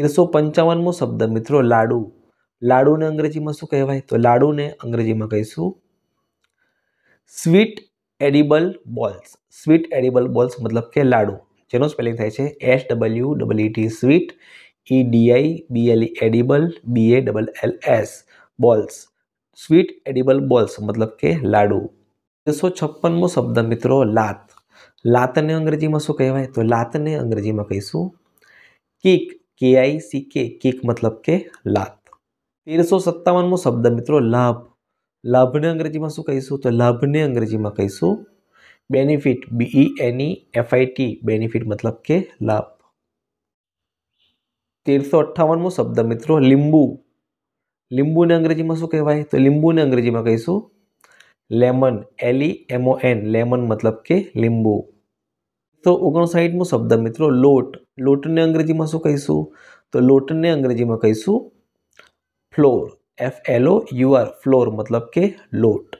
તેરસો પંચાવનમો શબ્દ મિત્રો લાડુ લાડુને અંગ્રેજીમાં શું કહેવાય તો લાડુને અંગ્રેજીમાં કહીશું sweet edible balls sweet edible balls મતલબ કે લાડુ જેનો સ્પેલિંગ થાય છે S W double T sweet E D I B L edible B A double L S balls sweet edible balls મતલબ કે લાડુ તેરસો છપ્પનમો શબ્દ મિત્રો લાત લાતને અંગ્રેજીમાં શું કહેવાય તો લાતને અંગ્રેજીમાં કહીશું કિક કે આઈ સી કે કિક મતલબ કે લાભ તેરસો સત્તાવનમો શબ્દ મિત્રો લાભ લાભને અંગ્રેજીમાં શું કહીશું તો લાભને અંગ્રેજીમાં કહીશું benefit B E N E F I T benefit મતલબ કે લાભ તેરસો અઠ્ઠાવનમો શબ્દ મિત્રો લીંબુ લીંબુને અંગ્રેજીમાં શું કહેવાય તો લીંબુને અંગ્રેજીમાં કહીશું લેમન એલી એમઓ એન લેમન મતલબ કે લીંબુ તો ઓગણસાઠમો શબ્દ મિત્રો લોટ લોટને અંગ્રેજીમાં શું કહીશું તો લોટને અંગ્રેજીમાં કહીશું flour F L O U R flour મતલબ કે લોટ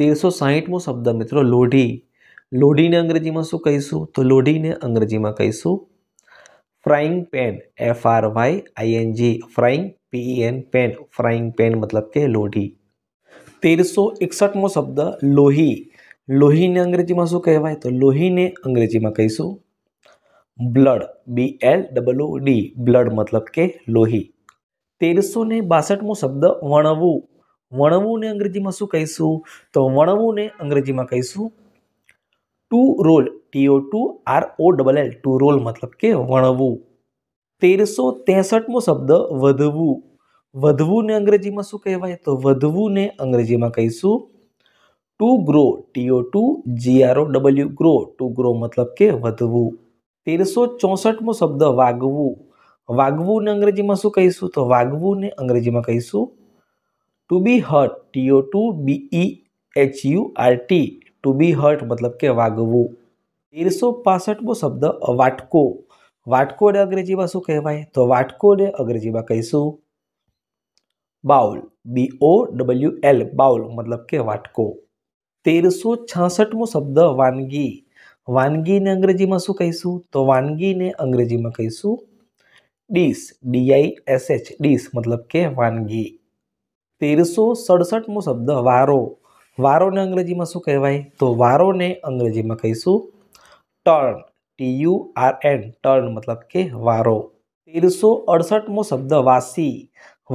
તેરસો સાહીઠમો શબ્દ મિત્રો લોઢી લોઢીને અંગ્રેજીમાં શું કહીશું તો લોઢીને અંગ્રેજીમાં કહીશું frying pan F R Y I N G frying P E N pan frying pan મતલબ કે લોઢી તેરસો એકસઠમો શબ્દ લોહી લોહીને અંગ્રેજીમાં શું કહેવાય તો લોહીને અંગ્રેજીમાં કહીશું blood B L W D blood મતલબ કે લોહી તેરસો ને બાસઠમો શબ્દ વણવું વણવુંને અંગ્રેજીમાં શું કહીશું તો વણવુંને અંગ્રેજીમાં કહીશું to roll T O to R O double L to roll મતલબ કે વણવું તેરસો ત્રેસઠમો શબ્દ વધવું વધવુંને અંગ્રેજીમાં શું કહેવાય તો વધવુંને અંગ્રેજીમાં કહીશું to grow T O to G R O W grow to grow મતલબ કે વધવું તેરસો ચોસઠમો શબ્દ વાગવું વાગવું ને અંગ્રેજીમાં શું કહીશું તો વાગવું વાગવુંને અંગ્રેજીમાં કહીશું to be hurt T O to B E H U R T to be hurt મતલબ કે વાગવું તેરસો પાસઠમો શબ્દ વાટકો વાટકો ને અંગ્રેજીમાં શું કહેવાય તો વાટકોને અંગ્રેજીમાં કહીશું bowl B O W L bowl મતલબ કે વાટકો તેરસો છાસઠમો શબ્દ વાનગી વાનગીને અંગ્રેજીમાં શું કહીશું તો વાનગીને અંગ્રેજીમાં કહીશું dish D I S H dish મતલબ કે વાનગી તેરસો સડસઠમો શબ્દ વારો વારોને અંગ્રેજીમાં શું કહેવાય તો વારોને અંગ્રેજીમાં કહીશું turn T U R N turn મતલબ કે વારો તેરસો અડસઠમો શબ્દ વાસી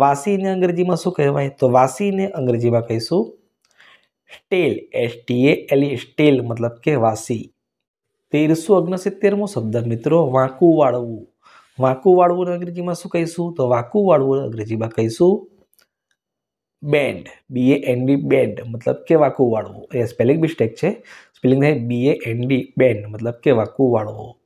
વાસીને અંગ્રેજીમાં શું કહેવાય તો વાસીને અંગ્રેજીમાં કહીશું stale S T A L E e, stale મતલબ કે વાસી તેરસો ઓગણસિત્તેરમો શબ્દ મિત્રો વાંકું વાળવું વાંકું વાળવું અંગ્રેજીમાં શું કહીશું તો વાંકું વાળવું અંગ્રેજીમાં કહીશું bend B A N D bend મતલબ કે વાંકું વાળવું એ સ્પેલિંગ મિસ્ટેક છે સ્પેલિંગ થાય B A N D bend મતલબ કે વાંકું વાળવું